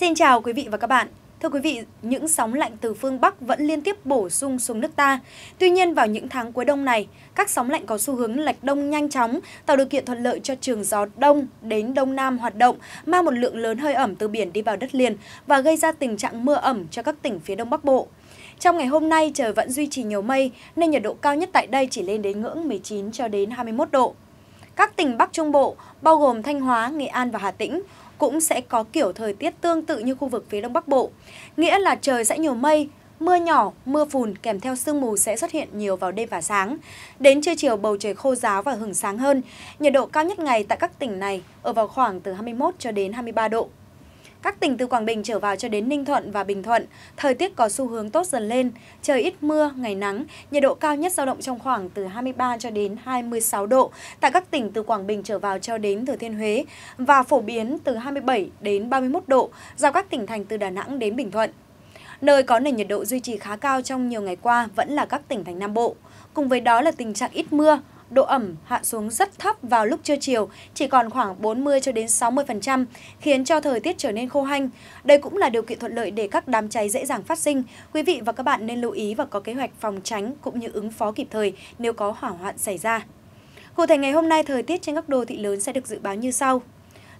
Xin chào quý vị và các bạn. Thưa quý vị, những sóng lạnh từ phương Bắc vẫn liên tiếp bổ sung xuống nước ta. Tuy nhiên vào những tháng cuối đông này, các sóng lạnh có xu hướng lệch đông nhanh chóng, tạo điều kiện thuận lợi cho trường gió đông đến đông nam hoạt động, mang một lượng lớn hơi ẩm từ biển đi vào đất liền và gây ra tình trạng mưa ẩm cho các tỉnh phía đông bắc bộ. Trong ngày hôm nay trời vẫn duy trì nhiều mây nên nhiệt độ cao nhất tại đây chỉ lên đến ngưỡng 19 cho đến 21 độ. Các tỉnh Bắc Trung Bộ bao gồm Thanh Hóa, Nghệ An và Hà Tĩnh cũng sẽ có kiểu thời tiết tương tự như khu vực phía Đông Bắc Bộ. Nghĩa là trời sẽ nhiều mây, mưa nhỏ, mưa phùn kèm theo sương mù sẽ xuất hiện nhiều vào đêm và sáng. Đến trưa chiều bầu trời khô ráo và hửng sáng hơn, nhiệt độ cao nhất ngày tại các tỉnh này ở vào khoảng từ 21 cho đến 23 độ. Các tỉnh từ Quảng Bình trở vào cho đến Ninh Thuận và Bình Thuận, thời tiết có xu hướng tốt dần lên, trời ít mưa, ngày nắng, nhiệt độ cao nhất dao động trong khoảng từ 23 cho đến 26 độ tại các tỉnh từ Quảng Bình trở vào cho đến Thừa Thiên Huế và phổ biến từ 27 đến 31 độ giao các tỉnh thành từ Đà Nẵng đến Bình Thuận. Nơi có nền nhiệt độ duy trì khá cao trong nhiều ngày qua vẫn là các tỉnh thành Nam Bộ. Cùng với đó là tình trạng ít mưa, độ ẩm hạ xuống rất thấp vào lúc trưa chiều, chỉ còn khoảng 40 cho đến 60%, khiến cho thời tiết trở nên khô hanh. Đây cũng là điều kiện thuận lợi để các đám cháy dễ dàng phát sinh. Quý vị và các bạn nên lưu ý và có kế hoạch phòng tránh cũng như ứng phó kịp thời nếu có hỏa hoạn xảy ra. Cụ thể ngày hôm nay thời tiết trên các đô thị lớn sẽ được dự báo như sau.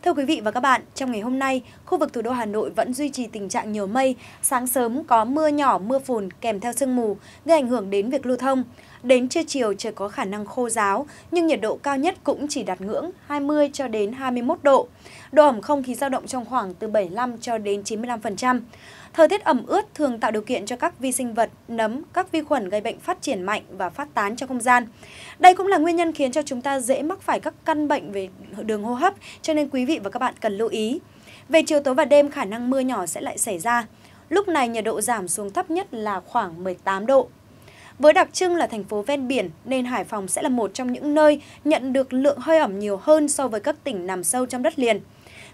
Thưa quý vị và các bạn, trong ngày hôm nay, khu vực thủ đô Hà Nội vẫn duy trì tình trạng nhiều mây, sáng sớm có mưa nhỏ, mưa phùn kèm theo sương mù, gây ảnh hưởng đến việc lưu thông. Đến trưa chiều trời có khả năng khô giáo, nhưng nhiệt độ cao nhất cũng chỉ đạt ngưỡng 20 cho đến 21 độ. Độ ẩm không khí dao động trong khoảng từ 75 cho đến 95%. Thời tiết ẩm ướt thường tạo điều kiện cho các vi sinh vật, nấm, các vi khuẩn gây bệnh phát triển mạnh và phát tán trong không gian. Đây cũng là nguyên nhân khiến cho chúng ta dễ mắc phải các căn bệnh về đường hô hấp, cho nên quý vị và các bạn cần lưu ý. Về chiều tối và đêm, khả năng mưa nhỏ sẽ lại xảy ra. Lúc này nhiệt độ giảm xuống thấp nhất là khoảng 18 độ. Với đặc trưng là thành phố ven biển nên Hải Phòng sẽ là một trong những nơi nhận được lượng hơi ẩm nhiều hơn so với các tỉnh nằm sâu trong đất liền.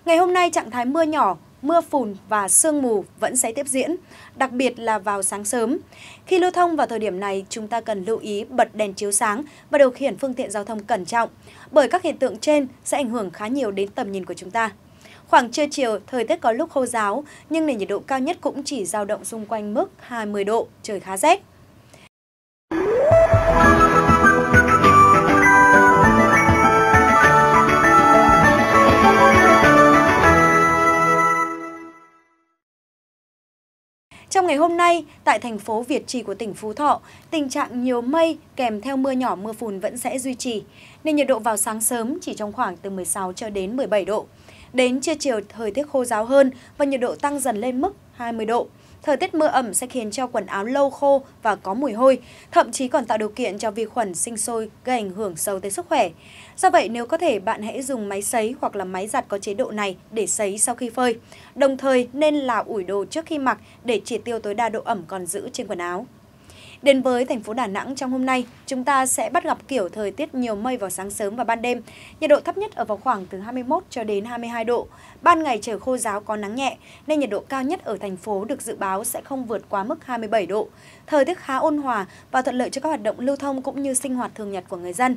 Ngày hôm nay trạng thái mưa nhỏ, mưa phùn và sương mù vẫn sẽ tiếp diễn, đặc biệt là vào sáng sớm. Khi lưu thông vào thời điểm này, chúng ta cần lưu ý bật đèn chiếu sáng và điều khiển phương tiện giao thông cẩn trọng, bởi các hiện tượng trên sẽ ảnh hưởng khá nhiều đến tầm nhìn của chúng ta. Khoảng trưa chiều, thời tiết có lúc khô giáo, nhưng nền nhiệt độ cao nhất cũng chỉ dao động xung quanh mức 20 độ, trời khá rét. Trong ngày hôm nay, tại thành phố Việt Trì của tỉnh Phú Thọ, tình trạng nhiều mây kèm theo mưa nhỏ mưa phùn vẫn sẽ duy trì, nên nhiệt độ vào sáng sớm chỉ trong khoảng từ 16 cho đến 17 độ. Đến trưa chiều thời tiết khô ráo hơn và nhiệt độ tăng dần lên mức 20 độ. Thời tiết mưa ẩm sẽ khiến cho quần áo lâu khô và có mùi hôi, thậm chí còn tạo điều kiện cho vi khuẩn sinh sôi gây ảnh hưởng sâu tới sức khỏe. Do vậy, nếu có thể, bạn hãy dùng máy sấy hoặc là máy giặt có chế độ này để sấy sau khi phơi. Đồng thời, nên là ủi đồ trước khi mặc để triệt tiêu tối đa độ ẩm còn giữ trên quần áo. Đến với thành phố Đà Nẵng trong hôm nay, chúng ta sẽ bắt gặp kiểu thời tiết nhiều mây vào sáng sớm và ban đêm. Nhiệt độ thấp nhất ở vào khoảng từ 21 cho đến 22 độ. Ban ngày trời khô giáo có nắng nhẹ, nên nhiệt độ cao nhất ở thành phố được dự báo sẽ không vượt quá mức 27 độ. Thời tiết khá ôn hòa và thuận lợi cho các hoạt động lưu thông cũng như sinh hoạt thường nhật của người dân.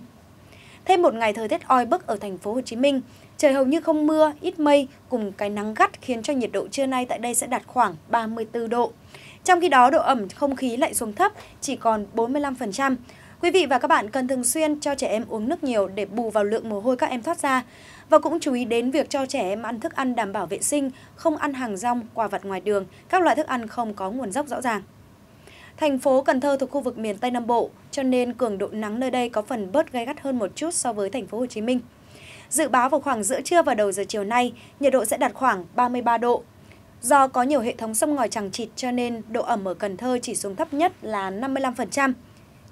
Thêm một ngày thời tiết oi bức ở thành phố Hồ Chí Minh, trời hầu như không mưa, ít mây cùng cái nắng gắt khiến cho nhiệt độ trưa nay tại đây sẽ đạt khoảng 34 độ. Trong khi đó, độ ẩm không khí lại xuống thấp, chỉ còn 45%. Quý vị và các bạn cần thường xuyên cho trẻ em uống nước nhiều để bù vào lượng mồ hôi các em thoát ra. Và cũng chú ý đến việc cho trẻ em ăn thức ăn đảm bảo vệ sinh, không ăn hàng rong, quà vặt ngoài đường, các loại thức ăn không có nguồn gốc rõ ràng. Thành phố Cần Thơ thuộc khu vực miền Tây Nam Bộ, cho nên cường độ nắng nơi đây có phần bớt gay gắt hơn một chút so với thành phố Hồ Chí Minh. Dự báo vào khoảng giữa trưa và đầu giờ chiều nay, nhiệt độ sẽ đạt khoảng 33 độ, Do có nhiều hệ thống sông ngòi chẳng chịt cho nên độ ẩm ở Cần Thơ chỉ xuống thấp nhất là 55%.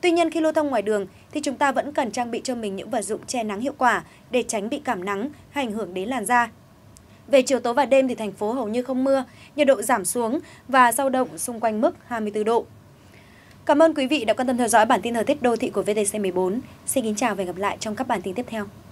Tuy nhiên khi lưu thông ngoài đường thì chúng ta vẫn cần trang bị cho mình những vật dụng che nắng hiệu quả để tránh bị cảm nắng hay ảnh hưởng đến làn da. Về chiều tối và đêm thì thành phố hầu như không mưa, nhiệt độ giảm xuống và dao động xung quanh mức 24 độ. Cảm ơn quý vị đã quan tâm theo dõi bản tin thời tiết đô thị của VTC14. Xin kính chào và hẹn gặp lại trong các bản tin tiếp theo.